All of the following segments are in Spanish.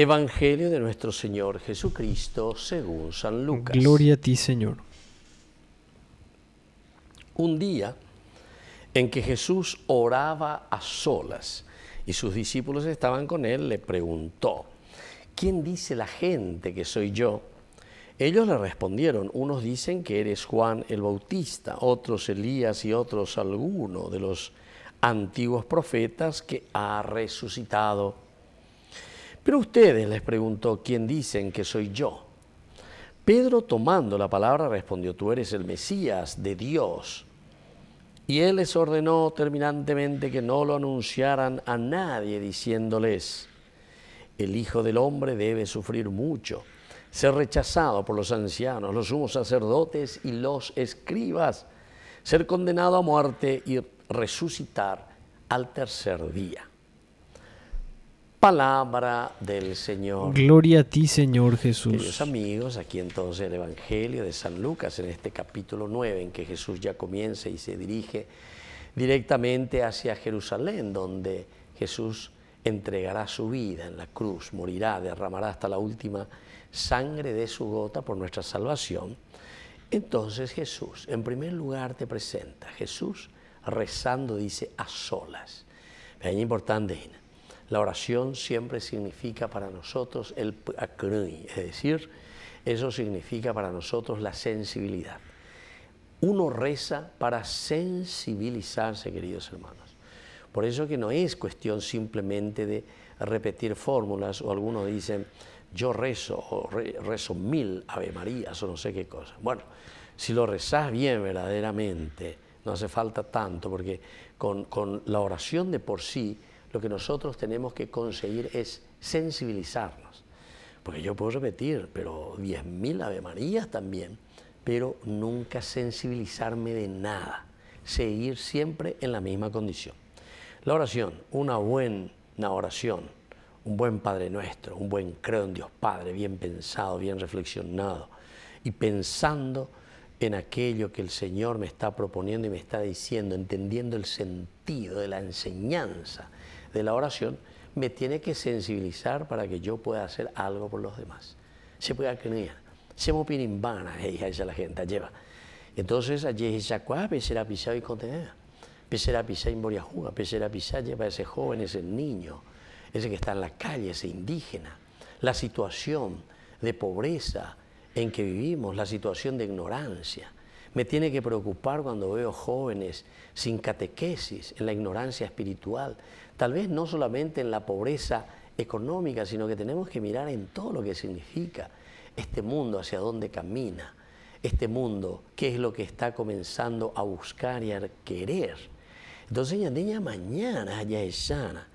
Evangelio de nuestro Señor Jesucristo según San Lucas. Gloria a ti, Señor. Un día en que Jesús oraba a solas y sus discípulos estaban con él, le preguntó, ¿quién dice la gente que soy yo? Ellos le respondieron, unos dicen que eres Juan el Bautista, otros Elías y otros alguno de los antiguos profetas que ha resucitado. Pero ustedes, les preguntó, ¿quién dicen que soy yo? Pedro tomando la palabra respondió, tú eres el Mesías de Dios. Y él les ordenó terminantemente que no lo anunciaran a nadie, diciéndoles, el Hijo del Hombre debe sufrir mucho, ser rechazado por los ancianos, los sumos sacerdotes y los escribas, ser condenado a muerte y resucitar al tercer día. Palabra del Señor. Gloria a ti, Señor Jesús. Queridos amigos, aquí entonces el Evangelio de San Lucas, en este capítulo 9, en que Jesús ya comienza y se dirige directamente hacia Jerusalén, donde Jesús entregará su vida en la cruz, morirá, derramará hasta la última sangre de su gota por nuestra salvación. Entonces Jesús, en primer lugar, te presenta. Jesús rezando, dice, a solas. Es importante, la oración siempre significa para nosotros el akrui, es decir, eso significa para nosotros la sensibilidad. Uno reza para sensibilizarse, queridos hermanos. Por eso que no es cuestión simplemente de repetir fórmulas o algunos dicen yo rezo o rezo mil Ave Marías o no sé qué cosa. Bueno, si lo rezás bien verdaderamente, no hace falta tanto porque con la oración de por sí lo que nosotros tenemos que conseguir es sensibilizarnos. Porque yo puedo repetir, pero 10.000 mil también, pero nunca sensibilizarme de nada. Seguir siempre en la misma condición. La oración, una buena oración, un buen Padre Nuestro, un buen creo en Dios Padre, bien pensado, bien reflexionado y pensando en aquello que el Señor me está proponiendo y me está diciendo, entendiendo el sentido de la enseñanza de la oración, me tiene que sensibilizar para que yo pueda hacer algo por los demás. Se puede creer, se me a ella la gente lleva. Entonces, allí esa cuá, será pisado y contenida. Pesera y en Boriajuga, pesera pisá lleva a ese joven, ese niño, ese que está en la calle, ese indígena. La situación de pobreza en que vivimos, la situación de ignorancia. Me tiene que preocupar cuando veo jóvenes sin catequesis, en la ignorancia espiritual tal vez no solamente en la pobreza económica, sino que tenemos que mirar en todo lo que significa este mundo, hacia dónde camina, este mundo, qué es lo que está comenzando a buscar y a querer. Entonces, niña mañana, ya es sana,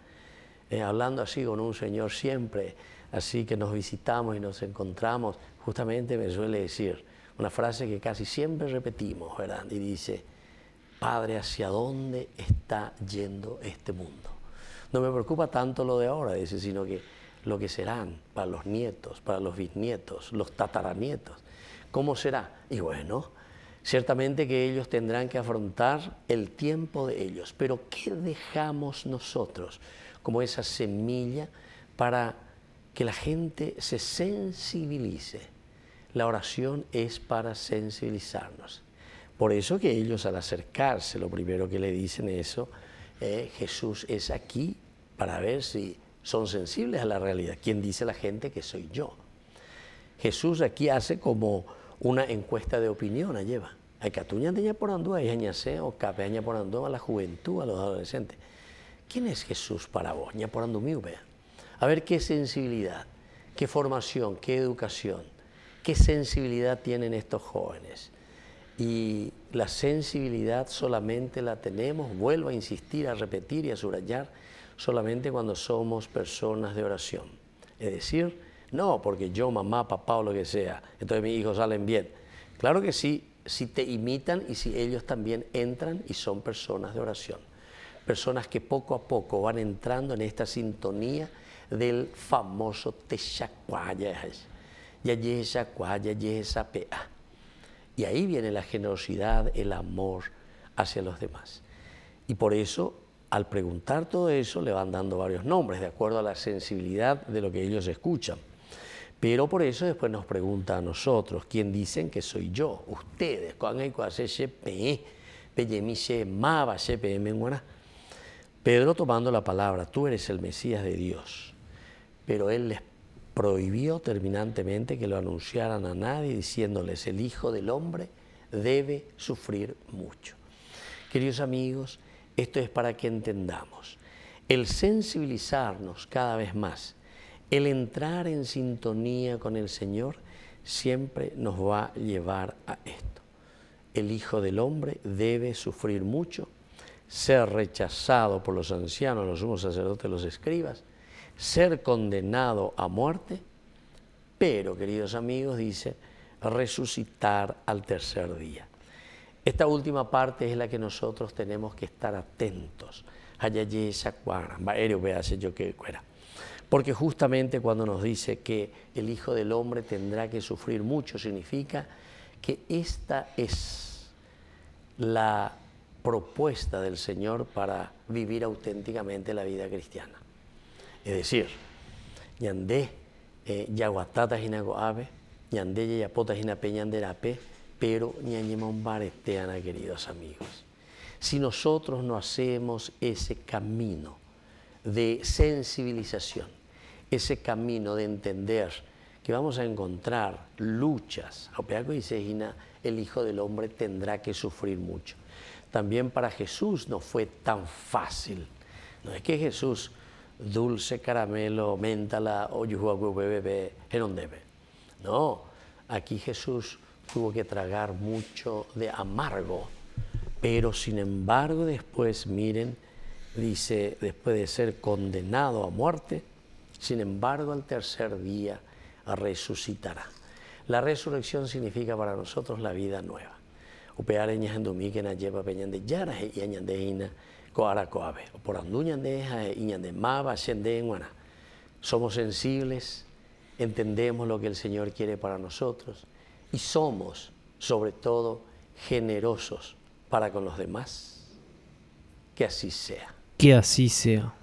eh, hablando así con un señor siempre, así que nos visitamos y nos encontramos, justamente me suele decir una frase que casi siempre repetimos, ¿verdad? Y dice, Padre, ¿hacia dónde está yendo este mundo? no me preocupa tanto lo de ahora, dice, sino que lo que serán para los nietos, para los bisnietos, los tataranietos. ¿Cómo será? Y bueno, ciertamente que ellos tendrán que afrontar el tiempo de ellos, pero ¿qué dejamos nosotros como esa semilla para que la gente se sensibilice? La oración es para sensibilizarnos. Por eso que ellos al acercarse, lo primero que le dicen eso, eh, Jesús es aquí para ver si son sensibles a la realidad. ¿Quién dice la gente que soy yo? Jesús aquí hace como una encuesta de opinión, lleva. Hay catuña a por andúa o capeaña por a la juventud, a los adolescentes. ¿Quién es Jesús para vos? por vea. A ver qué sensibilidad, qué formación, qué educación, qué sensibilidad tienen estos jóvenes. Y la sensibilidad solamente la tenemos, vuelvo a insistir, a repetir y a subrayar, solamente cuando somos personas de oración. Es decir, no porque yo, mamá, papá o lo que sea, entonces mis hijos salen bien. Claro que sí, si te imitan y si ellos también entran y son personas de oración. Personas que poco a poco van entrando en esta sintonía del famoso Teshakwaya. Yayeshakwaya, pea. Y ahí viene la generosidad, el amor hacia los demás. Y por eso, al preguntar todo eso, le van dando varios nombres, de acuerdo a la sensibilidad de lo que ellos escuchan. Pero por eso después nos pregunta a nosotros, ¿quién dicen que soy yo? Ustedes, e? Pedro tomando la palabra, tú eres el Mesías de Dios, pero él les prohibió terminantemente que lo anunciaran a nadie diciéndoles el Hijo del Hombre debe sufrir mucho. Queridos amigos, esto es para que entendamos. El sensibilizarnos cada vez más, el entrar en sintonía con el Señor, siempre nos va a llevar a esto. El Hijo del Hombre debe sufrir mucho, ser rechazado por los ancianos, los sumos sacerdotes, los escribas, ser condenado a muerte, pero, queridos amigos, dice, resucitar al tercer día. Esta última parte es la que nosotros tenemos que estar atentos. Porque justamente cuando nos dice que el Hijo del Hombre tendrá que sufrir mucho, significa que esta es la propuesta del Señor para vivir auténticamente la vida cristiana. Es decir, ñandé eh, Yaguatata, ave, Yandé, Yayapota, ñanderape, pero Ñañemombareteana, ah, queridos amigos. Si nosotros no hacemos ese camino de sensibilización, ese camino de entender que vamos a encontrar luchas, el Hijo del Hombre tendrá que sufrir mucho. También para Jesús no fue tan fácil. No es que Jesús dulce, caramelo, méntala, bebé, debe. No, aquí Jesús tuvo que tragar mucho de amargo, pero sin embargo después, miren, dice, después de ser condenado a muerte, sin embargo al tercer día resucitará. La resurrección significa para nosotros la vida nueva. E maba, Somos sensibles, entendemos lo que el Señor quiere para nosotros y somos, sobre todo, generosos para con los demás. Que así sea. Que así sea.